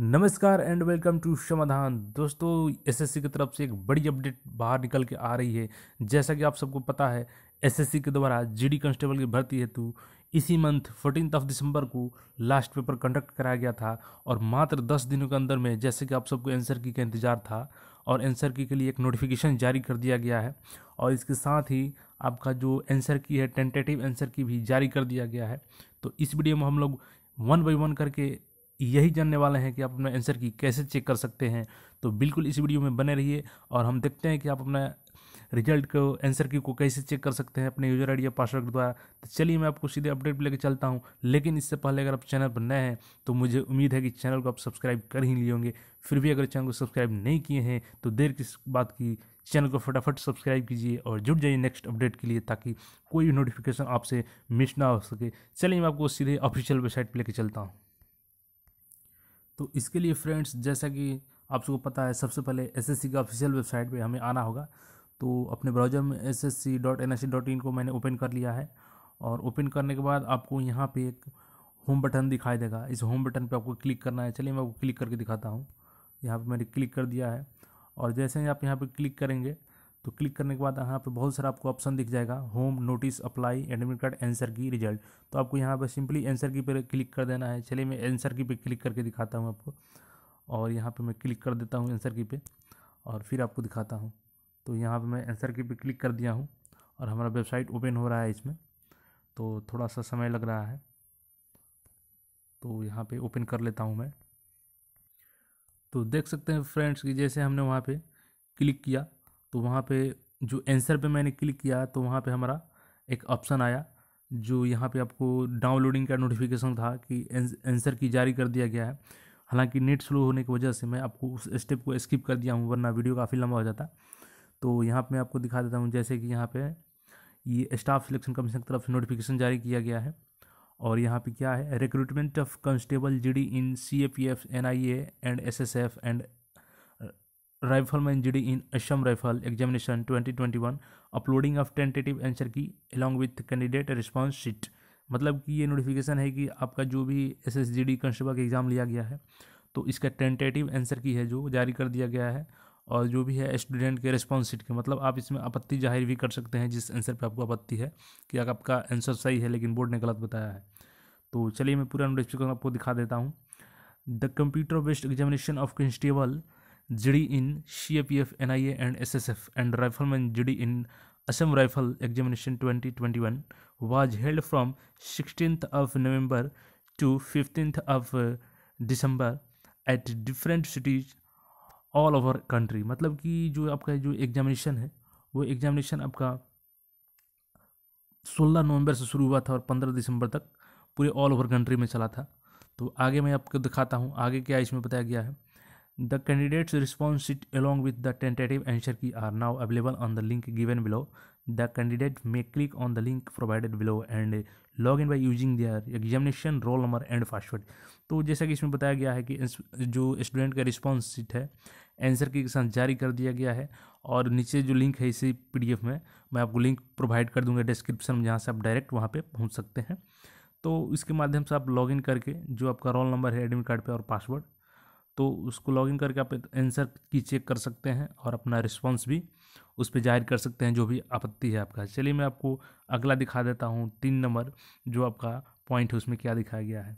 नमस्कार and welcome to समाधान दोस्तों एसएससी की तरफ से एक बड़ी अपडेट बाहर निकल के आ रही है जैसा कि आप सबको पता है एसएससी के द्वारा जीडी कांस्टेबल की भर्ती हेतु इसी मंथ फोर्टीन ऑफ दिसंबर को लास्ट पेपर कंडक्ट कराया गया था और मात्र दस दिनों के अंदर में जैसे कि आप सबको एंसर की का इंतज़ार था और एंसर की के लिए एक नोटिफिकेशन जारी कर दिया गया है और इसके साथ ही आपका जो एंसर की है टेंटेटिव एंसर की भी जारी कर दिया गया है तो इस वीडियो में हम लोग वन बाई वन करके यही जानने वाले हैं कि आप अपना आंसर की कैसे चेक कर सकते हैं तो बिल्कुल इस वीडियो में बने रहिए और हम देखते हैं कि आप अपना रिजल्ट को आंसर की को कैसे चेक कर सकते हैं अपने यूजर आईडी या पासवर्ड के द्वारा तो चलिए मैं आपको सीधे अपडेट लेकर चलता हूँ लेकिन इससे पहले अगर आप चैनल पर नए हैं तो मुझे उम्मीद है कि चैनल को आप सब्सक्राइब कर ही लिए होंगे फिर भी अगर चैनल को सब्सक्राइब नहीं किए हैं तो देर किस बात की चैनल को फटाफट सब्सक्राइब कीजिए और जुट जाइए नेक्स्ट अपडेट के लिए ताकि कोई नोटिफिकेशन आपसे मिस ना हो सके चलिए मैं आपको सीधे ऑफिशियल वेबसाइट पर लेकर चलता हूँ तो इसके लिए फ्रेंड्स जैसा कि आप सबको पता है सबसे पहले एसएससी का ऑफिशियल वेबसाइट पे हमें आना होगा तो अपने ब्राउज़र में S S C dot N S C dot in को मैंने ओपन कर लिया है और ओपन करने के बाद आपको यहाँ पे एक होम बटन दिखाई देगा इस होम बटन पे आपको क्लिक करना है चलिए मैं आपको क्लिक करके दिखाता हूँ यहाँ पे मैंने क्लिक कर दिया है और जैसे ही आप यहाँ पे क्लिक करेंगे तो क्लिक करने के बाद यहाँ पर बहुत सारा आपको ऑप्शन दिख जाएगा home notice apply admit card answer key result तो आपको यहाँ पर सिंपली आंसर की पे क्लिक कर देना है चलिए मैं आंसर की पे क्लिक करके दिखाता हूँ आपको और यहाँ पर मैं क्लिक कर देता हूँ आंसर की पे और फिर आपको दिखाता हूँ तो यहाँ पर मैं आंसर की पे क्लिक कर दिया हूँ और हमारा वेबसाइट ओपन हो रहा है इसमें तो थोड़ा सा समय लग रहा है तो यहाँ पर ओपन कर लेता हूँ मैं तो देख सकते हैं फ्रेंड्स कि जैसे हमने वहाँ पर क्लिक किया तो वहाँ पे जो आंसर पे मैंने क्लिक किया तो वहाँ पे हमारा एक ऑप्शन आया जो यहाँ पे आपको डाउनलोडिंग का नोटिफिकेशन था कि आंसर की जारी कर दिया गया है हालांकि नेट स्लो होने की वजह से मैं आपको उस स्टेप को स्किप कर दिया हूँ वरना वीडियो काफ़ी लंबा हो जाता तो यहाँ पर मैं आपको दिखा देता हूँ जैसे कि यहाँ पर ये स्टाफ सिलेक्शन कमीशन की तरफ से नोटिफिकेशन जारी किया गया है और यहाँ पे क्या है recruitment of constable GD in C NIA F N I and S S F and in GD rifle examination twenty twenty 2021 uploading of tentative answer key along with candidate response sheet मतलब कि ये notification है कि आपका जो भी S S G D constable का exam लिया गया है तो इसका टेंटेटिव आंसर की है जो जारी कर दिया गया है और जो भी है स्टूडेंट के रिस्पॉन्स शीट के मतलब आप इसमें आपत्ति जाहिर भी कर सकते हैं जिस आंसर पर आपको आपत्ति है कि अगर आपका आंसर सही है लेकिन बोर्ड ने गलत बताया है तो चलिए मैं पूरा नोटिफिकेशन आपको दिखा देता हूँ the computer based examination of constable GD in C A P F N I A and S S F and rifleman GD in Assam rifle examination twenty twenty one was held from sixteen of November to fifteen of December at different cities all over country मतलब कि जो आपका जो examination है वो examination आपका सोलह नवंबर से शुरू हुआ था और पंद्रह दिसंबर तक पूरे ऑल ओवर कंट्री में चला था तो आगे मैं आपको दिखाता हूँ आगे क्या इसमें बताया गया है the candidates response sheet along with the tentative answer key are now available on the link given below the candidate may click on the link provided below and log in by using their examination roll number and password तो जैसा कि इसमें बताया गया है कि जो student का रिस्पॉन्स शीट है एंसर के साथ जारी कर दिया गया है और नीचे जो लिंक है इसी पी डी एफ में मैं आपको लिंक प्रोवाइड कर दूंगा डिस्क्रिप्शन में जहाँ से आप डायरेक्ट वहाँ पर पहुँच सकते हैं तो इसके माध्यम से आप लॉग इन करके जो आपका रोल नंबर है एडमिट कार्ड पर और पासवर्ड तो उसको लॉगिन करके आप आंसर की चेक कर सकते हैं और अपना रिस्पॉन्स भी उस पर जाहिर कर सकते हैं जो भी आपत्ति है आपका चलिए मैं आपको अगला दिखा देता हूँ तीन नंबर जो आपका पॉइंट है उसमें क्या दिखाया गया है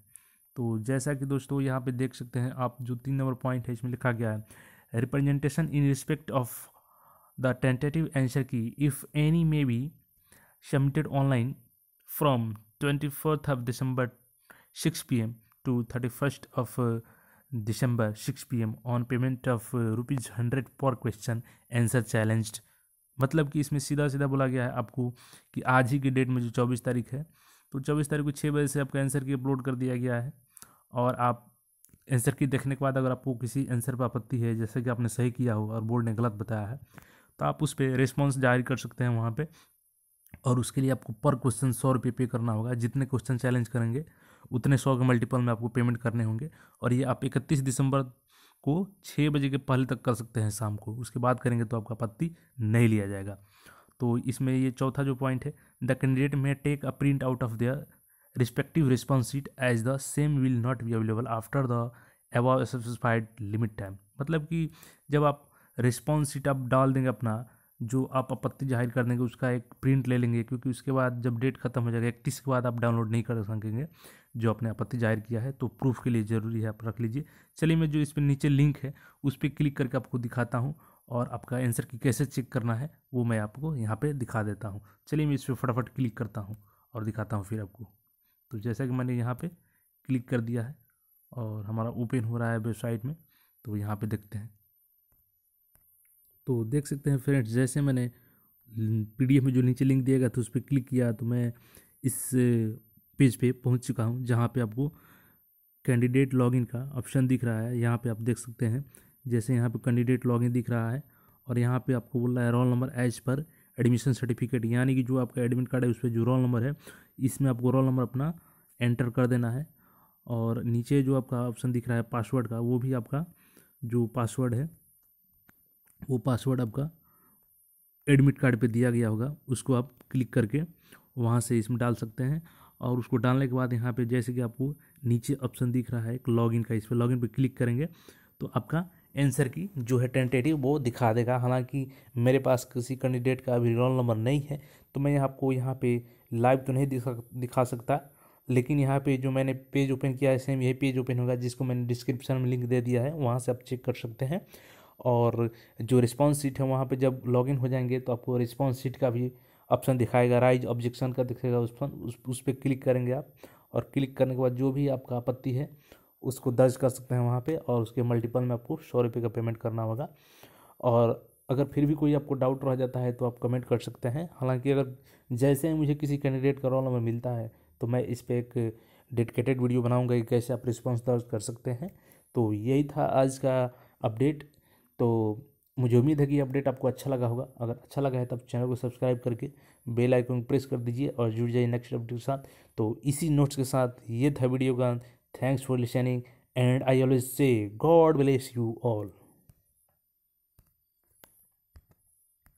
तो जैसा कि दोस्तों यहाँ पे देख सकते हैं आप जो तीन नंबर पॉइंट है इसमें लिखा गया है representation in respect of the tentative answer key if any may be submitted online from twenty fourth of December six P M to thirty first of December 6 pm on payment of uh, rupees 100 per question answer challenged मतलब कि इसमें सीधा सीधा बोला गया है आपको कि आज ही की डेट में जो चौबीस तारीख है तो चौबीस तारीख को छः बजे से आपका आंसर की अपलोड कर दिया गया है और आप आंसर की देखने के बाद अगर आपको किसी आंसर पर आपत्ति है जैसे कि आपने सही किया हो और बोर्ड ने गलत बताया है तो आप उस पर रिस्पॉन्स जारी कर सकते हैं वहाँ पर और उसके लिए आपको पर क्वेश्चन सौ रुपये पे करना होगा जितने क्वेश्चन चैलेंज करेंगे उतने सौ के मल्टीपल में आपको पेमेंट करने होंगे और ये आप इकतीस दिसंबर को छः बजे के पहले तक कर सकते हैं शाम को उसके बाद करेंगे तो आपका आपत्ति नहीं लिया जाएगा तो इसमें ये चौथा जो पॉइंट है the candidate may take a print out of their respective response sheet as the same will not be available after the above specified limit time मतलब कि जब आप रिस्पॉन्स सीट आप डाल देंगे अपना जो आप आपत्ति जाहिर कर देंगे उसका एक प्रिंट ले लेंगे क्योंकि उसके बाद जब डेट खत्म हो जाएगा इकतीस के बाद आप डाउनलोड नहीं कर सकेंगे जो आपने आपत्ति जाहिर किया है तो प्रूफ के लिए ज़रूरी है आप रख लीजिए चलिए मैं जो इस पर नीचे लिंक है उस पर क्लिक करके आपको दिखाता हूँ और आपका आंसर की कैसे चेक करना है वो मैं आपको यहाँ पे दिखा देता हूँ चलिए मैं इस पर फटाफट क्लिक करता हूँ और दिखाता हूँ फिर आपको तो जैसा कि मैंने यहाँ पर क्लिक कर दिया है और हमारा ओपन हो रहा है वेबसाइट में तो यहाँ पर देखते हैं तो देख सकते हैं फ्रेंड्स जैसे मैंने पीडीएफ में जो नीचे लिंक दिया गया था उस पर क्लिक किया तो मैं इस पेज पे पहुंच चुका हूं जहां पे आपको कैंडिडेट लॉगिन का ऑप्शन दिख रहा है यहाँ पे आप देख सकते हैं जैसे यहाँ पे कैंडिडेट लॉगिन दिख रहा है और यहाँ पे आपको बोल रहा है roll number as per admission certificate यानी कि जो आपका एडमिट कार्ड है उस पर जो रोल नंबर है इसमें आपको रोल नंबर अपना एंटर कर देना है और नीचे जो आपका ऑप्शन दिख रहा है पासवर्ड का वो भी आपका जो पासवर्ड है वो पासवर्ड आपका एडमिट कार्ड पे दिया गया होगा उसको आप क्लिक करके वहाँ से इसमें डाल सकते हैं और उसको डालने के बाद यहाँ पे जैसे कि आपको नीचे ऑप्शन दिख रहा है एक लॉगिन का इस पर लॉगिन पे क्लिक करेंगे तो आपका आंसर की जो है टेंटेटिव वो दिखा देगा हालांकि मेरे पास किसी कैंडिडेट का अभी रोल नंबर नहीं है तो मैं आपको यहाँ पे लाइव तो नहीं दिखा सकता लेकिन यहाँ पे जो मैंने पेज ओपन किया है सेम यही पेज ओपन होगा जिसको मैंने डिस्क्रिप्शन में लिंक दे दिया है वहाँ से आप चेक कर सकते हैं और जो रिस्पॉन्स सीट है वहाँ पर जब लॉगिन हो जाएंगे तो आपको रिस्पॉन्स सीट का भी ऑप्शन दिखाएगा राइज ऑब्जेक्शन का दिखेगा उस पर उस उस पर क्लिक करेंगे आप और क्लिक करने के बाद जो भी आपका आपत्ति है उसको दर्ज कर सकते हैं वहाँ पे और उसके मल्टीपल में आपको सौ रुपये का पेमेंट करना होगा और अगर फिर भी कोई आपको डाउट रह जाता है तो आप कमेंट कर सकते हैं हालांकि अगर जैसे ही मुझे किसी कैंडिडेट का रोल नंबर मिलता है तो मैं इस पर एक डेडिकेटेड वीडियो बनाऊंगा कि कैसे आप रिस्पॉन्स दर्ज कर सकते हैं तो यही था आज का अपडेट तो मुझे उम्मीद है कि अपडेट आपको अच्छा लगा होगा अगर अच्छा लगा है तो चैनल को सब्सक्राइब करके बेल आइकन प्रेस कर दीजिए और जुड़ जाइए नेक्स्ट अपडेट के साथ तो इसी नोट्स के साथ ये था वीडियो का thanks for listening and I always say God bless you all